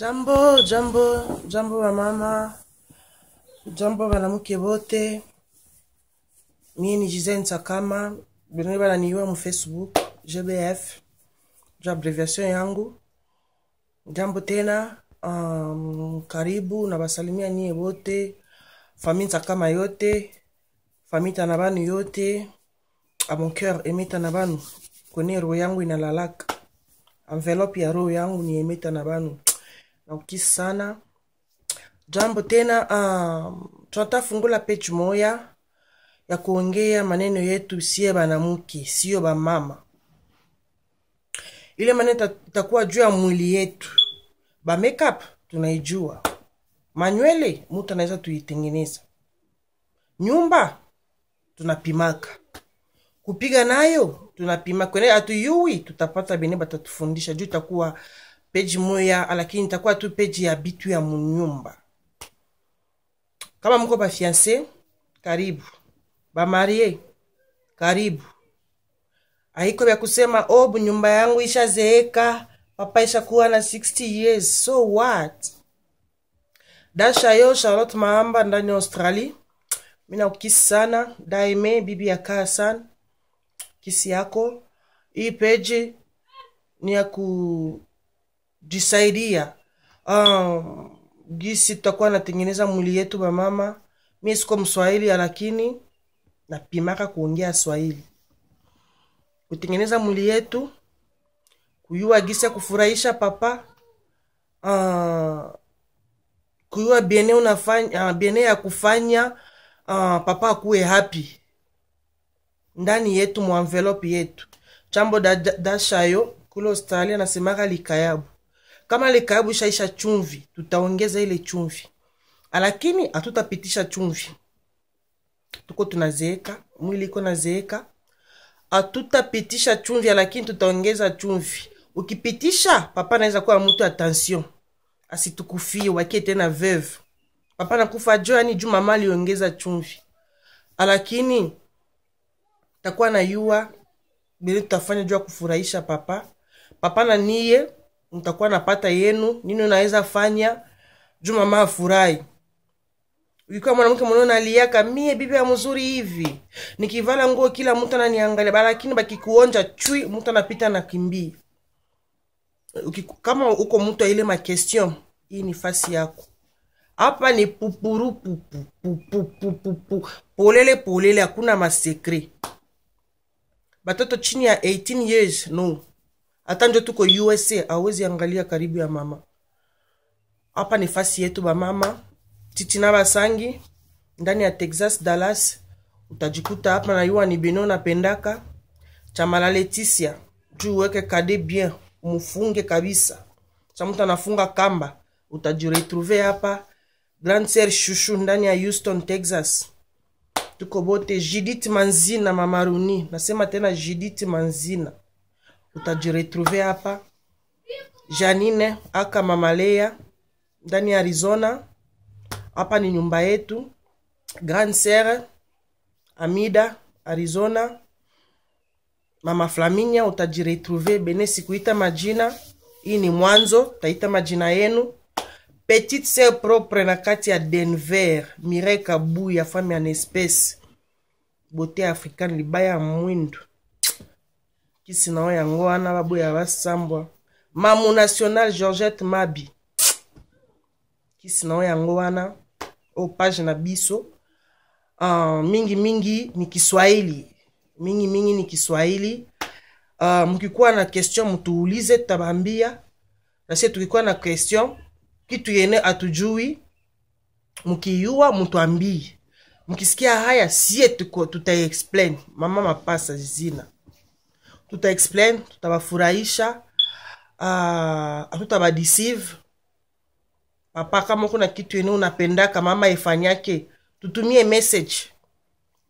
Jambo, jambo, jambo wa mama, jambo banamuke bote. Mie ni Gisèle Sakama, benye bananiua mu Facebook GBF, ndio abreviation yangu. Jambo tena, um, karibu na basalimia nyie bote, famille Sakama yote, famille Tanabanu yote. A mon cœur, aimé Tanabanu, roho yangu inalalaka, envelope ya roho yangu ni aimé Tanabanu naukisi sana jambo tena um, tunatafungula page moya ya kuongea maneno yetu siye banamuke siyo bamama ile maneno itakuwa juu ya mwili yetu ba makeup tunaijua manywele mtu anaweza tuitengeneza nyumba tunapimaka kupiga nayo tunapima kwene tutapata bene batatufundisha juu itakuwa peji moya lakini itakuwa tu peji ya bitu ya munyumba kama mko bafianse karibu bamarie karibu aiko vya kusema o oh, nyumba yangu ishazeeka papa ishakuwa na 60 years so what dasha yo charlotte maamba ndani ya australie mi sana daime bibi ya kaa sana kisi yako hii peji ni ya ku jisaidia um, gisi tutakuwa natengeneza mwili yetu bamama mie siko mswahili lakini napimaka kuongea swahili kutengeneza mwili yetu kuyua gisi ya kufurahisha papa uh, kuyua biene unafanya uh, biene ya kufanya uh, papa akuwe happy ndani yetu mwa envelope yetu chambo dashayo da, da kule australia nasemaka likayabu kama le likabu shaisha chumvi, tutaongeza ile chumvi, lakini hatutapitisha chumvi. Tuko tunazeeka, mwili iko nazeeka, hatutapitisha chumvi, lakini tutaongeza chumvi. Ukipitisha papa anaweza kuwa mtu attention, asitukufie wakie tena veve. Papa nakufa jo, yani juu mama aliongeza chumvi, lakini takuwa na yua bile tutafanya juu ya kufurahisha papa papa na niye nitakuwa napata yenu nini naweza fanya juu mama afurahi ikiwa mwanamke mwanaona aliaka mie bibi ya mzuri hivi nikivala nguo kila mtu ananiangalia balakini bakikuonja chui mtu anapita nakimbia kama uko mtu ile makestion hii ni fasi yako hapa ni pupuru pupu, pupu, polele polele hakuna masekre batoto chini ya 18 years no hata njo tuko usa awezi angalia karibu ya mama hapa ni fasi yetu bamama na basangi ndani ya texas dallas utajikuta hapa na yuwa ni beno napendaka chamala leticia juu uweke kade bien umufunge kabisa chamutu anafunga kamba utajiretrouve hapa grand ser shushu ndani ya houston texas tuko bote jidit manzina mamaruni nasema tena jidit manzina utajirituve hapa. Janine aka Mamalea ndani ya Arizona. Hapa ni nyumba yetu. Grand Sere Amida Arizona. Mama Flaminia utajiretruve bene, sikuita majina. Hii ni mwanzo, taita majina yenu. Petite sœur propre na kati ya Denver, Mireka Buya, fami ya Nespesi, bote afrikani libaya mwindu kisi na yo yango wana baboya basambwa mamu national georgette mabi kisi na yo yango wana oyo page na biso uh, ah, mingimingi ni kiswahili mingimingi ni kiswahili uh, mukikuwa na question mutuulize tabambia nase tukikuwa na question kitu yene atujui mukiyua mutuambie mukisikia haya sie tuko tuta mama mapasa zina tuta explain tutawafurahisha ah, hatutabadeceive uh, papa kama kuna kitu yenye unapendaka mama ifanyake tutumie message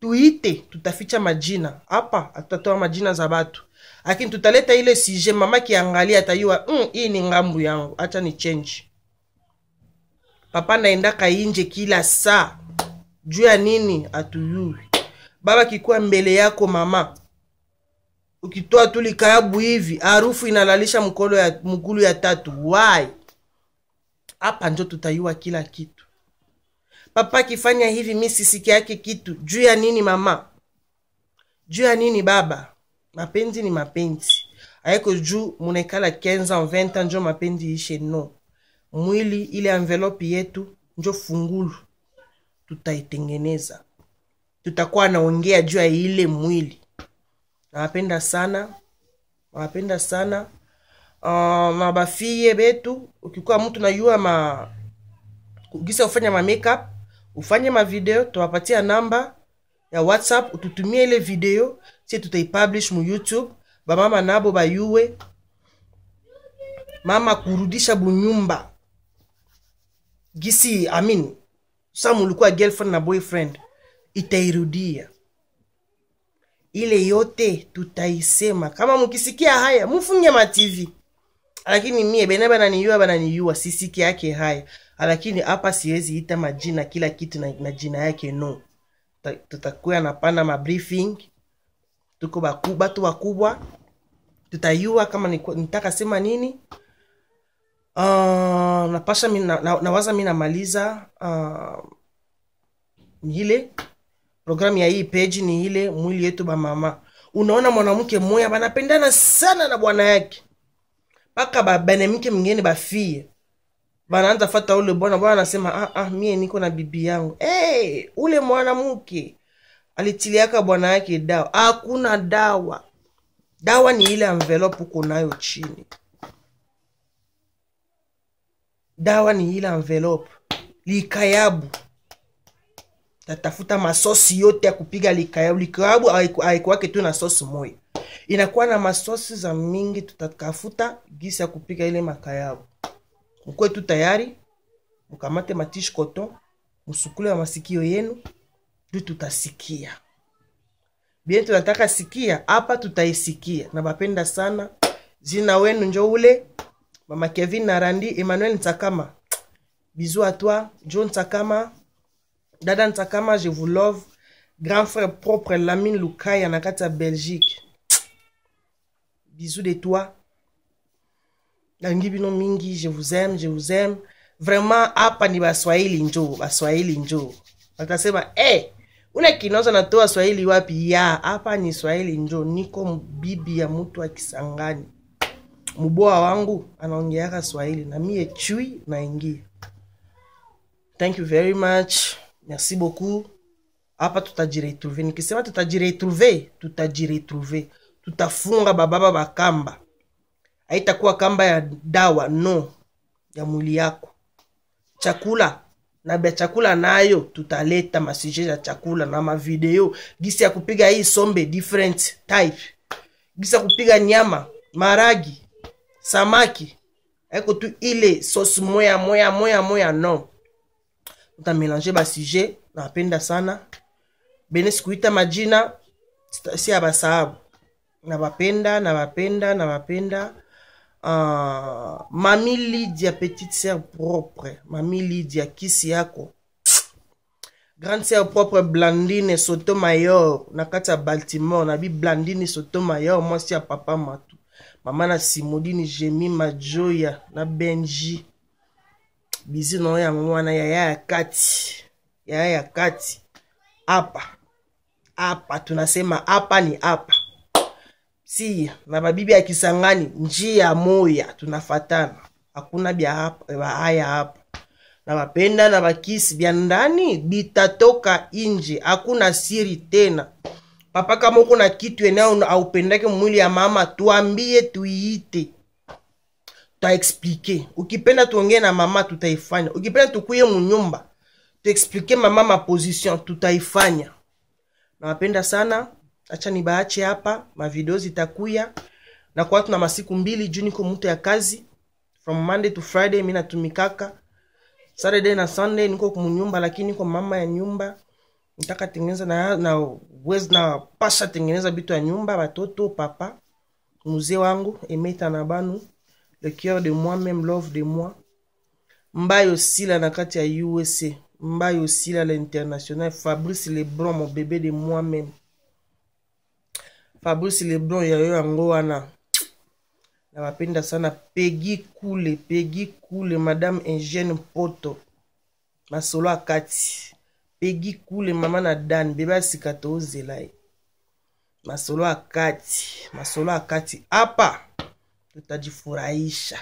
tuite tutaficha majina hapa hatutatoa majina za batu lakini tutaleta ile sije mama kiangalia atayua mm, hii ni ngambu yangu hacha ni change papa naendaka inje kila saa juu ya nini atuyui baba kikuwa mbele yako mama ukitoa tu likayabu hivi harufu inalalisha mkolo ya, mkulu ya tatu wai hapa njo tutayua kila kitu papa akifanya hivi mi sisiki yake kitu juu ya nini mama juu ya nini baba mapenzi ni mapenzi aiko juu munaikala kenza mventa njo mapenzi ishe no mwili ile envelope yetu njo fungulu tutaitengeneza tutakuwa naongea juu ya ile mwili nawapenda sana nawapenda sana uh, mabafie betu ukikuwa mtu najua ma gisa ufanya ma makeup ufanye mavideo tuwapatia namba ya whatsapp ututumie ile video si tutaipublish mu youtube bamama nabo bayue mama kurudisha bunyumba gisi amin sa mulikuwa girlfriend na boyfriend itairudia ile yote tutaisema. Kama mkisikia haya mufunge mativi, lakini mie bena bananiyua bananiyua, sisiki yake haya, lakini hapa siwezi ita majina kila kitu na, na jina yake no. Tutakuwa napana pana tuko batu wakubwa tutayua kama nitaka sema nini. Uh, napasha mi na, na mi namaliza uh, ile Programu ya hii page ni ile mwili yetu bamama. Unaona mwanamke mmoja banapendana sana na bwana yake mpaka babanamke mwingine bafie, banaanza fata ule bwana. Bwana anasema ah, ah, mie niko na bibi yangu. Hey, eh, ule mwanamke alitiliaka bwana yake dawa. Hakuna dawa, dawa ni ile envelope uko nayo chini dawa ni ile envelope likayabu natafuta masosi yote ya kupika likayabu likayabu haikuwake tu na sosi moya inakuwa na masosi za mingi tutakafuta gisi ya kupika ile makayabu mkuwe tu tayari mkamate matish koto msukule wa masikio yenu ndio tutasikia bien tunataka sikia hapa tutaisikia na bapenda sana zina wenu njo ule mama kevin narandi emmanuel nsakama bizu atwa john nsakama dada ntakama je vous love grand frère propre lamine lukaya na kati ya belgique bisous de toi nalingi bino mingi je vous aime je vous aime vraiment hapa ni baswahili njo baswahili njo batasema e eh, hey, una kinoza na to waswahili wapi ya hapa ni swahili njo niko bibi ya mutu akisangani wa wangu anaongeaka swahili na mie chui naingia thank you very much merci beaucoup hapa tutajiretrouve nikisema tutajiretrouve tutajiretrouve tutafunga bababa bakamba aitakuwa kamba ya dawa no ya mwili yako chakula na bia chakula nayo tutaleta masuje ya chakula na mavideo gisi ya kupiga hii sombe different type gisi ya kupiga nyama maragi samaki aiko tu ile sos moya moya moya moya no utamelange basujet napenda sana bene sikuita majina si ya basahabu nabapenda nabapenda nabapenda uh, ah, mami lidia petite sœur propre mami lidia kisi yako grande sœur propre blandine soto mayor na kati ya baltimore nabi blandine soto mayor mwasi ya papa matu mama na simodini jemi majoya na benji bizi naoya mwana yaya ya kati yaya ya kati hapa hapa tunasema apa ni hapa si na babibi ya Kisangani njia moya tunafatana, hakuna bya haya hapa na bapenda na bakisi bya ndani bitatoka inje, hakuna siri tena. Papa, kama uko na kitu eneo aupendake mwili ya mama, tuambie tuiite twaexplike ukipenda tuongee na mama tutaifanya ukipenda tukuye munyumba tuexplike mama maposition tutaifanya nawapenda sana acha nibaache hapa mavideo zitakuya nakuwa tuna masiku mbili juu niko mtu ya kazi from monday to friday mi natumikaka saturday na sunday niko munyumba lakini niko mama ya nyumba nitaka tengeneza na, na, na pasha tengeneza bitu ya nyumba batoto papa muzee wangu emeta na banu le cœur de moi-même, l'offre de moi. Mbaye aussi là, Nakatia USA. Mbaye aussi là, l'international. Fabrice Lebron, mon bébé de moi-même. Fabrice Lebron, il y a eu un gros na bapenda sana pegi kule pegi kule madame ingene poto masolo akati pegi kule mama na dan bebe asika tozela ye masolo akati masolo akati apa tutajifurahisha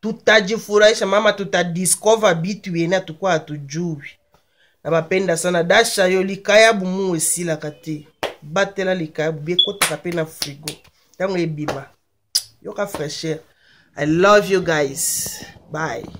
tutajifurahisha mama tutadiscover bitu yene hatukuwa hatujui na bapenda sana dasha yo likayabu mu esilaka te batela likayabu biekotaka mpe na frigo ntango ebima yoka fresher i love you guys bye